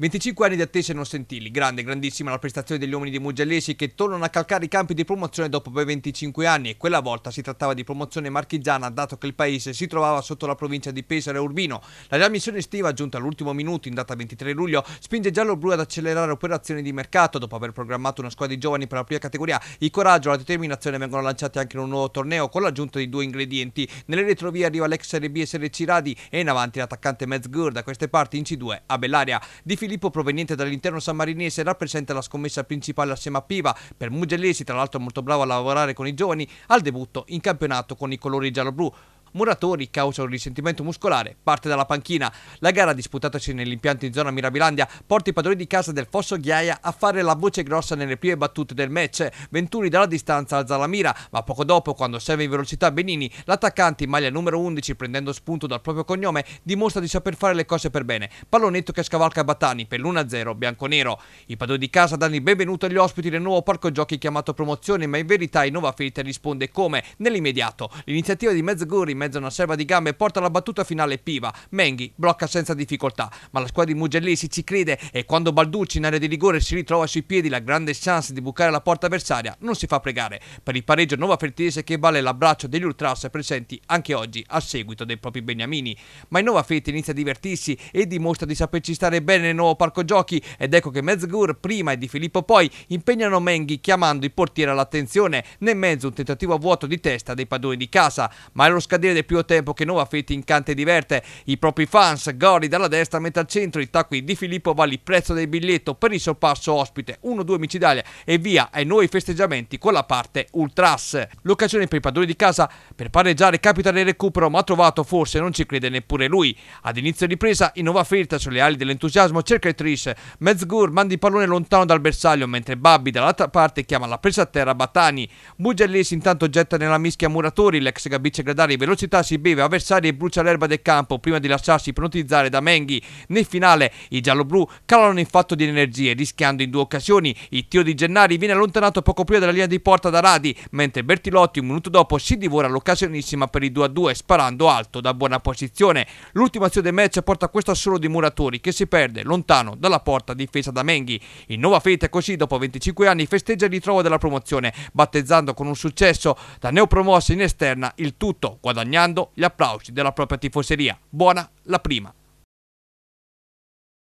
25 anni di attesa e non sentili, Grande, grandissima la prestazione degli uomini di Mugellesi che tornano a calcare i campi di promozione dopo ben 25 anni e quella volta si trattava di promozione marchigiana dato che il paese si trovava sotto la provincia di Pesaro e Urbino. La riammissione estiva giunta all'ultimo minuto in data 23 luglio spinge Giallo-Blu ad accelerare operazioni di mercato dopo aver programmato una squadra di giovani per la prima categoria. Il coraggio e la determinazione vengono lanciati anche in un nuovo torneo con l'aggiunta di due ingredienti. Nelle retrovie arriva l'ex Serie B e Serie C Radi e in avanti l'attaccante Mezgur da queste parti in C2 a Bellaria. Di Filippo proveniente dall'interno sammarinese rappresenta la scommessa principale assieme a Piva. Per Mugellesi, tra l'altro molto bravo a lavorare con i giovani, al debutto in campionato con i colori giallo-blu. Muratori, causa un risentimento muscolare, parte dalla panchina. La gara disputatasi nell'impianto in zona Mirabilandia porta i padroni di casa del Fosso Ghiaia a fare la voce grossa nelle prime battute del match. Venturi dalla distanza alza la mira, ma poco dopo, quando serve in velocità Benini, l'attaccante in maglia numero 11, prendendo spunto dal proprio cognome, dimostra di saper fare le cose per bene. Pallonetto che scavalca Battani per l'1-0 bianco-nero. I padroni di casa danno il benvenuto agli ospiti del nuovo parco giochi chiamato Promozione, ma in verità Innova Ferita risponde come? Nell'immediato. L'iniziativa di Mezzgori mezzo a una serva di gambe e porta la battuta finale Piva. Menghi blocca senza difficoltà, ma la squadra di Mugellisi ci crede e quando Balducci in area di rigore si ritrova sui piedi la grande chance di bucare la porta avversaria non si fa pregare. Per il pareggio Nova Fertese che vale l'abbraccio degli ultras presenti anche oggi a seguito dei propri beniamini. Ma il Nova Fete inizia a divertirsi e dimostra di saperci stare bene nel nuovo parco giochi ed ecco che Mezgur prima e Di Filippo poi impegnano Menghi chiamando i portieri all'attenzione. Nel mezzo un tentativo a vuoto di testa dei padroni di casa, ma è lo scadere concede più a tempo che Nova Fetti incanta e diverte i propri fans. Gori dalla destra, metà al centro, i tacchi di Filippo Valli, prezzo del biglietto per il sorpasso ospite 1-2 micidaglia e via ai nuovi festeggiamenti con la parte ultras. L'occasione per i padroni di casa per pareggiare capita nel recupero, ma trovato forse non ci crede neppure lui. Ad inizio ripresa, in Nova Firta sulle ali dell'entusiasmo cerca il tris. Mezgur manda il pallone lontano dal bersaglio, mentre Babbi dall'altra parte chiama la presa a terra Batani. Bugiallesi intanto getta nella mischia Muratori, l'ex Gabice Gradari veloce velocità si beve avversari e brucia l'erba del campo prima di lasciarsi ipnotizzare da Menghi. Nel finale i gialloblu calano in fatto di energie, rischiando in due occasioni. Il tiro di Gennari viene allontanato poco prima della linea di porta da Radi, mentre Bertilotti un minuto dopo si divora l'occasionissima per il 2-2 sparando alto da buona posizione. L'ultima azione del match porta questo assolo di Muratori che si perde lontano dalla porta difesa da Menghi. In Nuova Fete così dopo 25 anni festeggia il ritrovo della promozione, battezzando con un successo da neopromossa in esterna il tutto guadagnato guadagnando gli applausi della propria tifoseria. Buona la prima!